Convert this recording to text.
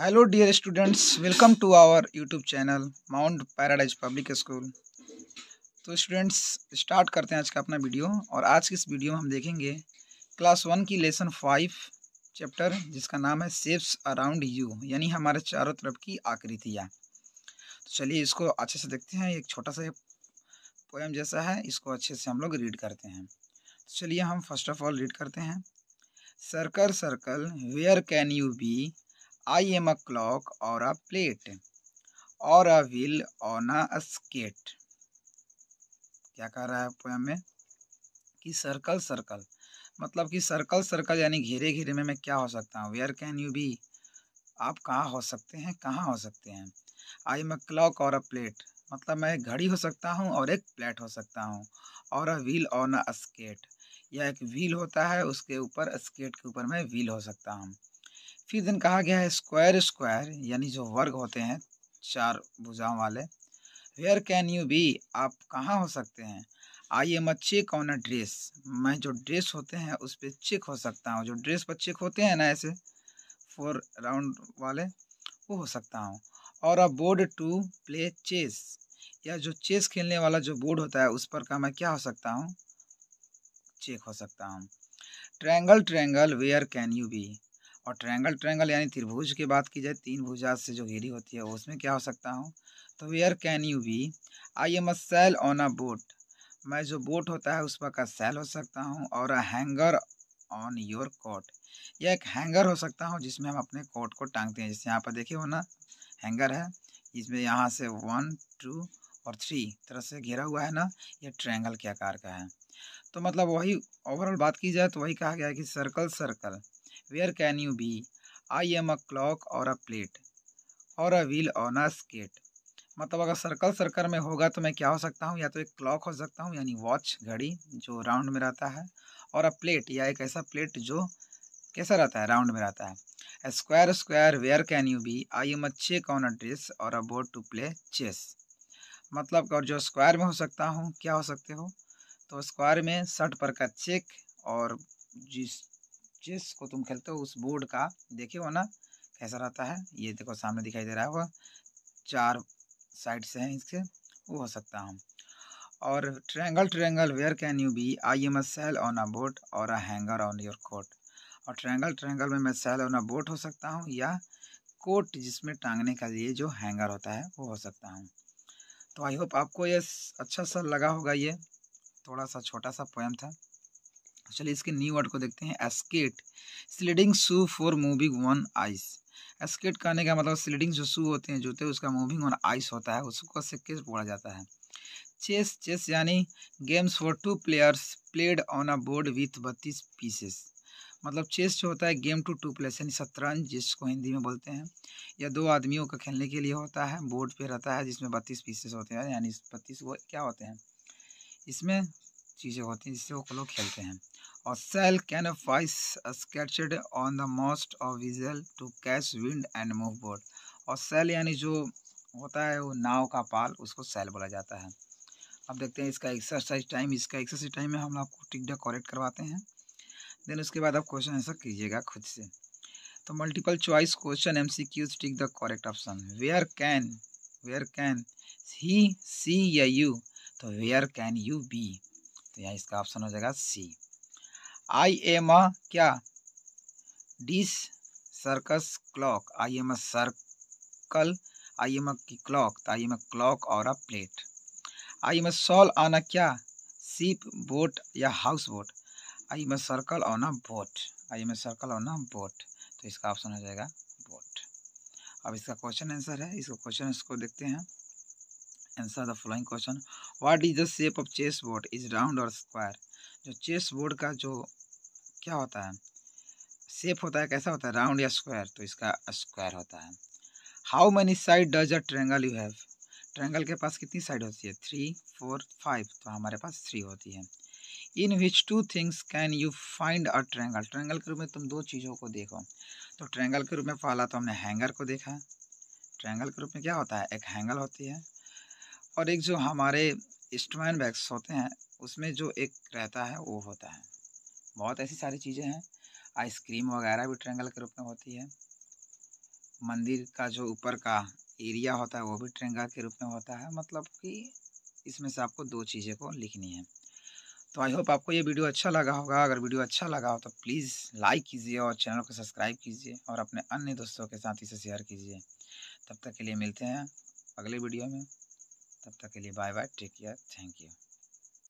hello dear students welcome to our YouTube channel Mount Paradise Public School तो students start करते हैं आज का अपना वीडियो और आज की इस वीडियो में हम देखेंगे क्लास वन की लेसन फाइव चैप्टर जिसका नाम है सेप्स अराउंड यू यानी हमारे चारों तरफ की आकृतियाँ तो चलिए इसको अच्छे से देखते हैं एक छोटा सा पोएम जैसा है इसको अच्छे से हम लोग रीड करते हैं तो चलिए हम फर्स्ट ऑफ ऑल रीड करते हैं circle circle where can you be I am a clock और अ प्लेट और a wheel on a skate क्या कह रहा है पोएम में कि सर्कल सर्कल मतलब कि सर्कल सर्कल यानी घेरे घेरे में मैं क्या हो सकता हूँ वेयर कैन यू बी आप कहाँ हो सकते हैं कहाँ हो सकते हैं आई एम अ क्लॉक और अ प्लेट मतलब मैं एक घड़ी हो सकता हूँ और एक प्लेट हो सकता हूँ और a wheel on a skate या एक व्हील होता है उसके ऊपर स्केट के ऊपर मैं व्हील हो सकता हूँ फिर दिन कहा गया है स्क्वायर स्क्वायर यानी जो वर्ग होते हैं चार भुजाओं वाले वेयर कैन यू बी आप कहाँ हो सकते हैं I am a check on a dress मैं जो ड्रेस होते हैं उस पर चेक हो सकता हूँ जो ड्रेस पर चेक होते हैं ना ऐसे फोर राउंड वाले वो हो सकता हूँ और a board to play chess या जो चेस खेलने वाला जो बोर्ड होता है उस पर का मैं क्या हो सकता हूँ चेक हो सकता हूँ triangle triangle where can you be और ट्रैंगल ट्रायंगल यानी त्रिभुज की बात की जाए तीन भुजा से जो घेरी होती है उसमें क्या हो सकता हूँ तो where can you be I am a sail on a boat मैं जो बोट होता है उस पर का सेल हो सकता हूँ और a hanger on your coat या एक हैंगर हो सकता हूँ जिसमें हम अपने कोट को टांगते हैं जैसे यहाँ पर देखिए हो ना हैंगर है इसमें यहाँ से वन टू और थ्री तरह से घेरा हुआ है ना यह ट्रैंगल के आकार का है तो मतलब वही ओवरऑल बात की जाए तो वही कहा गया है कि circle circle where can you be I am a clock और अ प्लेट और a wheel on a skate मतलब अगर सर्कल सर्कल में होगा तो मैं क्या हो सकता हूँ या तो एक क्लॉक हो सकता हूँ यानी वॉच घड़ी जो राउंड में रहता है और अ प्लेट या एक ऐसा प्लेट जो कैसा रहता है राउंड में रहता है square square where can you be I am a check on a dress और a board to play chess मतलब और जो स्क्वायर में हो सकता हूँ क्या हो सकते हो तो स्क्वायर में शर्ट पर का चेक और जिस जिसको तुम खेलते हो उस बोर्ड का देखे हो ना कैसा रहता है ये देखो सामने दिखाई दे रहा है वह चार साइड से हैं इसके वो हो सकता हूँ और triangle triangle where can you be I am a sail on a boat और a hanger on your coat और ट्रैंगल ट्रैंगल में मैं सेल ऑन अ बोट हो सकता हूँ या कोट जिसमें टांगने का ये जो हैंगर होता है वो हो सकता हूँ तो आई होप आपको ये अच्छा सा लगा होगा ये थोड़ा सा छोटा सा पोएम था तो चलिए इसके न्यू वर्ड को देखते हैं skate sliding shoe for moving on ice skate कहने का मतलब स्लीडिंग जो शू होते हैं जूते उसका मूविंग वन आइस होता है उसको स्केट बोला जाता है चेस चेस यानी games for two players played on a board with बत्तीस पीसेस मतलब चेस जो होता है गेम टू टू प्लेयर्स यानी शतरंज जिसको हिंदी में बोलते हैं या दो आदमियों का खेलने के लिए होता है बोर्ड पे रहता है जिसमें बत्तीस पीसेस होते हैं यानी बत्तीस वो क्या होते हैं इसमें चीज़ें होती हैं जिससे वो लोग खेलते हैं sail canopies sketched on the mast of vessel to catch wind and move boat और सेल यानी जो होता है वो नाव का पाल उसको सेल बोला जाता है अब देखते हैं इसका एक्सरसाइज टाइम इसका एक्सरसाइज टाइम में हम आपको टिक डक करेक्ट करवाते हैं देन उसके बाद आप क्वेश्चन आंसर कीजिएगा खुद से तो multiple choice question M C Qs tick the correct option where can where can he see या यू तो वेयर कैन यू बी तो यहाँ इसका ऑप्शन हो जाएगा सी आई एम अ क्या this circus clock I am a circle I am a की clock I am a clock और a plate I am a sail on a क्या सीप बोट या house boat I am a circle on a boat I am a circle on a boat तो इसका option हो जाएगा boat अब इसका क्वेश्चन आंसर है इसको क्वेश्चन इसको देखते हैं answer the following question what is the shape of chess board is round और स्क्वायर जो चेस बोर्ड का जो क्या होता है सेप होता है कैसा होता है राउंड या स्क्वायर तो इसका स्क्वायर होता है how many side does a triangle you have triangle के पास कितनी साइड होती है थ्री फोर फाइव तो हमारे पास थ्री होती है in which two things can you find a triangle triangle के रूप में तुम दो चीज़ों को देखो तो ट्रेंगल के रूप में पहला तो हमने हैंगर को देखा ट्रैंगल के रूप में क्या होता है एक हैंगल होती है और एक जो हमारे स्टोमैन बैग्स होते हैं उसमें जो एक रहता है वो होता है बहुत ऐसी सारी चीज़ें हैं आइसक्रीम वगैरह भी ट्रेंगल के रूप में होती है मंदिर का जो ऊपर का एरिया होता है वो भी ट्रेंगल के रूप में होता है मतलब कि इसमें से आपको दो चीज़ें को लिखनी है तो आई होप आपको ये वीडियो अच्छा लगा होगा अगर वीडियो अच्छा लगा हो तो प्लीज़ लाइक कीजिए और चैनल को सब्सक्राइब कीजिए और अपने अन्य दोस्तों के साथ इसे शेयर कीजिए तब तक के लिए मिलते हैं अगले वीडियो में तब तक के लिए bye bye take care thank you